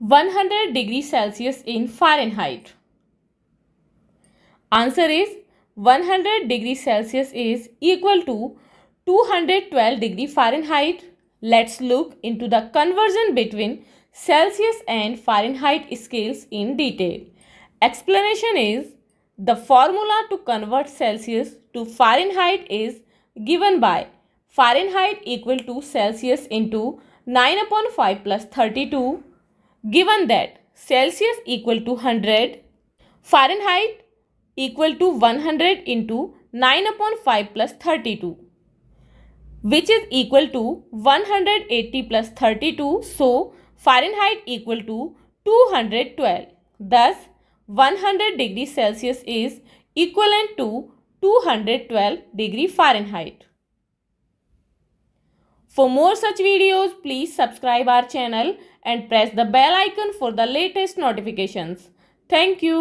100 degrees Celsius in Fahrenheit? Answer is 100 degrees Celsius is equal to 212 degree Fahrenheit. Let's look into the conversion between Celsius and Fahrenheit scales in detail. Explanation is the formula to convert Celsius to Fahrenheit is given by Fahrenheit equal to Celsius into 9 upon 5 plus 32 Given that Celsius equal to 100, Fahrenheit equal to 100 into 9 upon 5 plus 32 which is equal to 180 plus 32. So, Fahrenheit equal to 212. Thus, 100 degree Celsius is equivalent to 212 degree Fahrenheit. For more such videos, please subscribe our channel and press the bell icon for the latest notifications. Thank you.